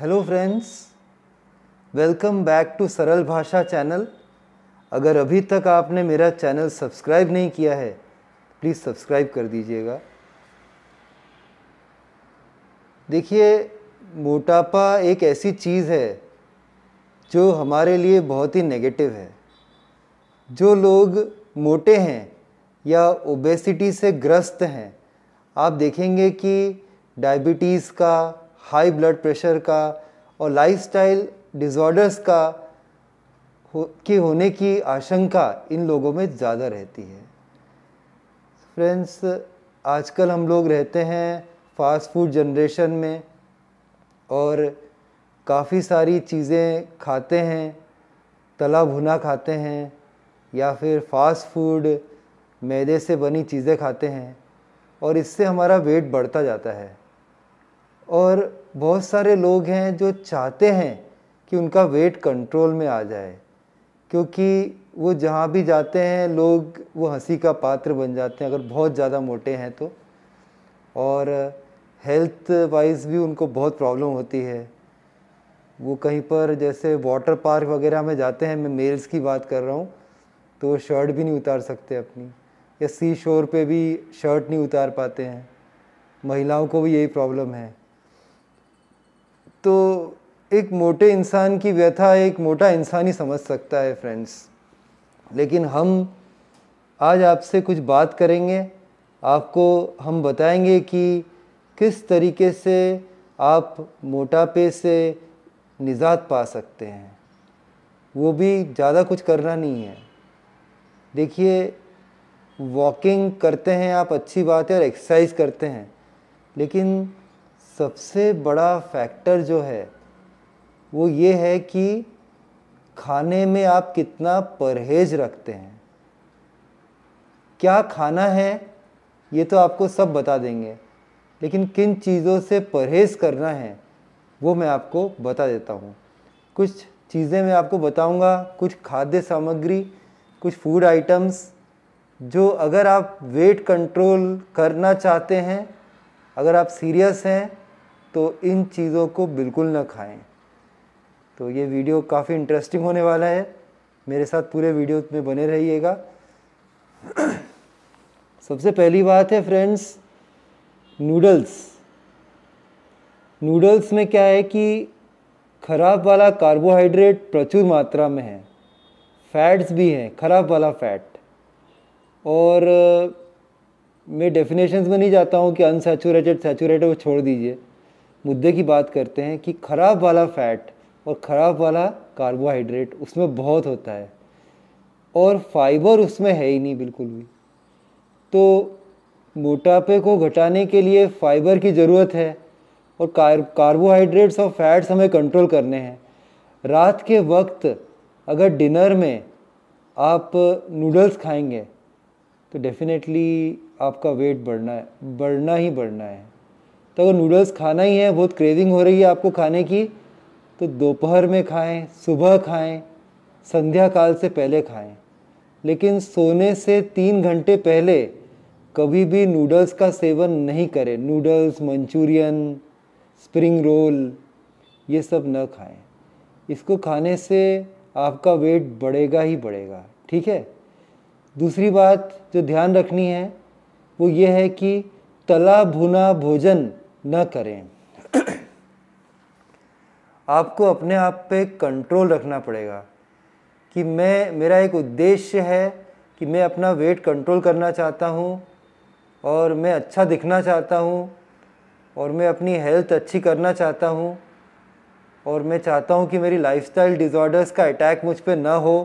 hello friends welcome back to Saral Bhasha channel अगर अभी तक आपने मेरा चैनल सब्सक्राइब नहीं किया है प्लीज़ सब्सक्राइब कर दीजिएगा देखिए मोटापा एक ऐसी चीज़ है जो हमारे लिए बहुत ही नेगेटिव है जो लोग मोटे हैं या ओबेसिटी से ग्रस्त हैं आप देखेंगे कि डायबिटीज़ का हाई ब्लड प्रेशर का और लाइफस्टाइल डिसऑर्डर्स का हो के होने की आशंका इन लोगों में ज़्यादा रहती है फ्रेंड्स आजकल हम लोग रहते हैं फास्ट फूड जनरेशन में और काफ़ी सारी चीज़ें खाते हैं तला भुना खाते हैं या फिर फास्ट फूड मैदे से बनी चीज़ें खाते हैं और इससे हमारा वेट बढ़ता जाता है और बहुत सारे लोग हैं जो चाहते हैं कि उनका वेट कंट्रोल में आ जाए क्योंकि वो जहाँ भी जाते हैं लोग वो हंसी का पात्र बन जाते हैं अगर बहुत ज़्यादा मोटे हैं तो और हेल्थ वाइज भी उनको बहुत प्रॉब्लम होती है वो कहीं पर जैसे वाटर पार्क वगैरह में जाते हैं मैं मेल्स की बात कर रहा हूँ तो शर्ट भी नहीं उतार सकते अपनी या सी शोर पे भी शर्ट नहीं उतार पाते हैं महिलाओं को भी यही प्रॉब्लम है तो एक मोटे इंसान की व्यथा एक मोटा इंसान ही समझ सकता है फ्रेंड्स लेकिन हम आज आपसे कुछ बात करेंगे आपको हम बताएंगे कि किस तरीके से आप मोटापे से निजात पा सकते हैं वो भी ज़्यादा कुछ करना नहीं है देखिए वॉकिंग करते हैं आप अच्छी बात है और एक्सरसाइज करते हैं लेकिन सबसे बड़ा फैक्टर जो है वो ये है कि खाने में आप कितना परहेज रखते हैं क्या खाना है ये तो आपको सब बता देंगे लेकिन किन चीज़ों से परहेज करना है वो मैं आपको बता देता हूँ कुछ चीज़ें मैं आपको बताऊँगा कुछ खाद्य सामग्री कुछ फूड आइटम्स जो अगर आप वेट कंट्रोल करना चाहते हैं अगर आप सीरियस हैं तो इन चीज़ों को बिल्कुल ना खाएं तो ये वीडियो काफ़ी इंटरेस्टिंग होने वाला है मेरे साथ पूरे वीडियो में बने रहिएगा सबसे पहली बात है फ्रेंड्स नूडल्स नूडल्स में क्या है कि खराब वाला कार्बोहाइड्रेट प्रचुर मात्रा में है फैट्स भी हैं खराब वाला फैट और मैं डेफिनेशंस में नहीं जाता हूँ कि अनसेचूरेटेड सेचूरेटेड वो छोड़ दीजिए मुद्दे की बात करते हैं कि ख़राब वाला फ़ैट और ख़राब वाला कार्बोहाइड्रेट उसमें बहुत होता है और फाइबर उसमें है ही नहीं बिल्कुल भी तो मोटापे को घटाने के लिए फाइबर की ज़रूरत है और कार्बोहाइड्रेट्स और फैट्स हमें कंट्रोल करने हैं रात के वक्त अगर डिनर में आप नूडल्स खाएंगे तो डेफिनेटली आपका वेट बढ़ना है बढ़ना ही बढ़ना है तो अगर नूडल्स खाना ही है बहुत क्रेविंग हो रही है आपको खाने की तो दोपहर में खाएं सुबह खाएं संध्या काल से पहले खाएं लेकिन सोने से तीन घंटे पहले कभी भी नूडल्स का सेवन नहीं करें नूडल्स मंचूरियन स्प्रिंग रोल ये सब न खाएं इसको खाने से आपका वेट बढ़ेगा ही बढ़ेगा ठीक है दूसरी बात जो ध्यान रखनी है वो ये है कि तला भुना भोजन न करें आपको अपने आप पे कंट्रोल रखना पड़ेगा कि मैं मेरा एक उद्देश्य है कि मैं अपना वेट कंट्रोल करना चाहता हूँ और मैं अच्छा दिखना चाहता हूँ और मैं अपनी हेल्थ अच्छी करना चाहता हूँ और मैं चाहता हूँ कि मेरी लाइफस्टाइल डिज़ॉर्डर्स का अटैक मुझ पर ना हो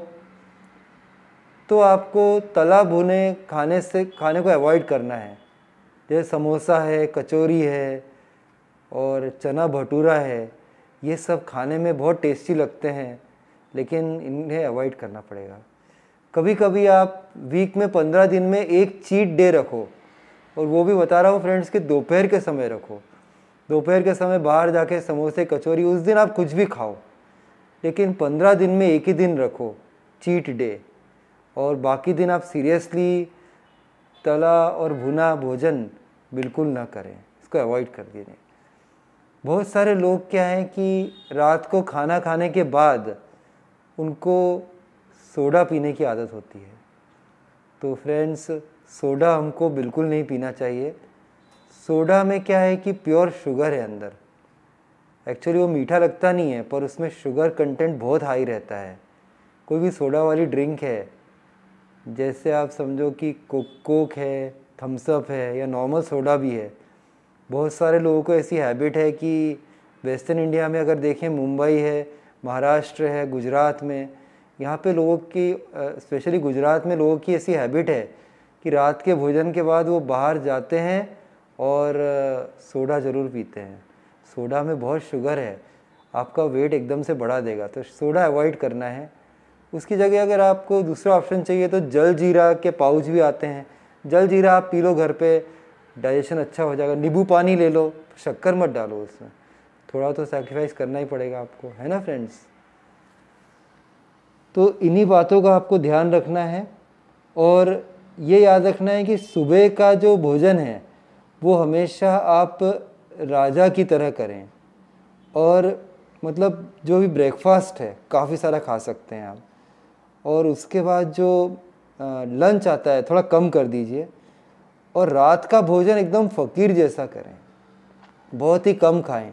तो आपको तला भुने खाने से खाने को अवॉइड करना है जैसे समोसा है कचौरी है और चना भटूरा है ये सब खाने में बहुत टेस्टी लगते हैं लेकिन इन्हें अवॉइड करना पड़ेगा कभी कभी आप वीक में पंद्रह दिन में एक चीट डे रखो और वो भी बता रहा हूँ फ्रेंड्स कि दोपहर के समय रखो दोपहर के समय बाहर जाके समोसे कचौरी उस दिन आप कुछ भी खाओ लेकिन पंद्रह दिन में एक ही दिन रखो चीट डे और बाकी दिन आप सीरियसली तला और भुना भोजन बिल्कुल ना करें इसको अवॉइड कर दीजिए बहुत सारे लोग क्या हैं कि रात को खाना खाने के बाद उनको सोडा पीने की आदत होती है तो फ्रेंड्स सोडा हमको बिल्कुल नहीं पीना चाहिए सोडा में क्या है कि प्योर शुगर है अंदर एक्चुअली वो मीठा लगता नहीं है पर उसमें शुगर कंटेंट बहुत हाई रहता है कोई भी सोडा वाली ड्रिंक है जैसे आप समझो कि कोक कोक है थम्सअप है या नॉर्मल सोडा भी है बहुत सारे लोगों को ऐसी हैबिट है कि वेस्टर्न इंडिया में अगर देखें मुंबई है महाराष्ट्र है गुजरात में यहाँ पे लोगों की स्पेशली गुजरात में लोगों की ऐसी हैबिट है कि रात के भोजन के बाद वो बाहर जाते हैं और सोडा ज़रूर पीते हैं सोडा में बहुत शुगर है आपका वेट एकदम से बढ़ा देगा तो सोडा अवॉइड करना है उसकी जगह अगर आपको दूसरा ऑप्शन चाहिए तो जल जीरा के पाउच भी आते हैं जल जीरा आप पी लो घर पे डाइजेशन अच्छा हो जाएगा नींबू पानी ले लो शक्कर मत डालो उसमें थोड़ा तो सेक्रीफाइस करना ही पड़ेगा आपको है ना फ्रेंड्स तो इन्हीं बातों का आपको ध्यान रखना है और ये याद रखना है कि सुबह का जो भोजन है वो हमेशा आप राजा की तरह करें और मतलब जो भी ब्रेकफास्ट है काफ़ी सारा खा सकते हैं आप और उसके बाद जो लंच आता है थोड़ा कम कर दीजिए और रात का भोजन एकदम फ़कीर जैसा करें बहुत ही कम खाएं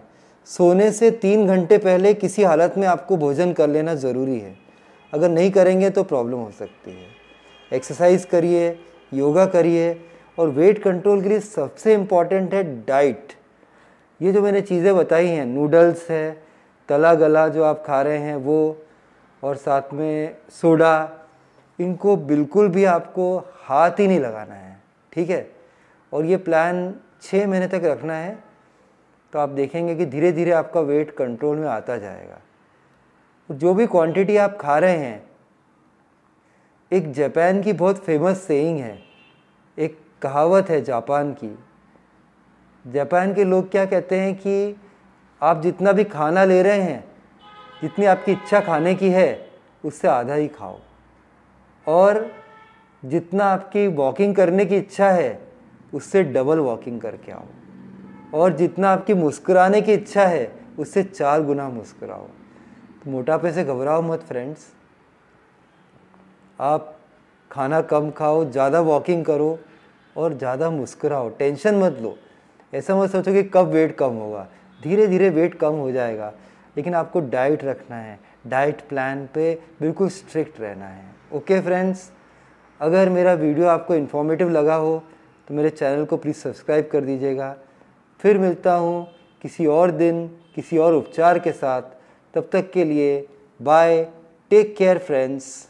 सोने से तीन घंटे पहले किसी हालत में आपको भोजन कर लेना ज़रूरी है अगर नहीं करेंगे तो प्रॉब्लम हो सकती है एक्सरसाइज करिए योगा करिए और वेट कंट्रोल के लिए सबसे इम्पॉर्टेंट है डाइट ये जो मैंने चीज़ें बताई हैं नूडल्स है तला गला जो आप खा रहे हैं वो और साथ में सोडा इनको बिल्कुल भी आपको हाथ ही नहीं लगाना है ठीक है और ये प्लान छः महीने तक रखना है तो आप देखेंगे कि धीरे धीरे आपका वेट कंट्रोल में आता जाएगा जो भी क्वांटिटी आप खा रहे हैं एक जापान की बहुत फेमस सेइंग है एक कहावत है जापान की जापान के लोग क्या कहते हैं कि आप जितना भी खाना ले रहे हैं जितनी आपकी इच्छा खाने की है उससे आधा ही खाओ और जितना आपकी वॉकिंग करने की इच्छा है उससे डबल वॉकिंग करके आओ और जितना आपकी मुस्कुराने की इच्छा है उससे चार गुना मुस्कुराओ तो मोटापे से घबराओ मत फ्रेंड्स आप खाना कम खाओ ज़्यादा वॉकिंग करो और ज़्यादा मुस्कुराओ टेंशन मत लो ऐसा मत सोचो कि कब वेट कम होगा धीरे धीरे वेट कम हो जाएगा लेकिन आपको डाइट रखना है डाइट प्लान पे बिल्कुल स्ट्रिक्ट रहना है ओके फ्रेंड्स अगर मेरा वीडियो आपको इन्फॉर्मेटिव लगा हो तो मेरे चैनल को प्लीज़ सब्सक्राइब कर दीजिएगा फिर मिलता हूँ किसी और दिन किसी और उपचार के साथ तब तक के लिए बाय टेक केयर फ्रेंड्स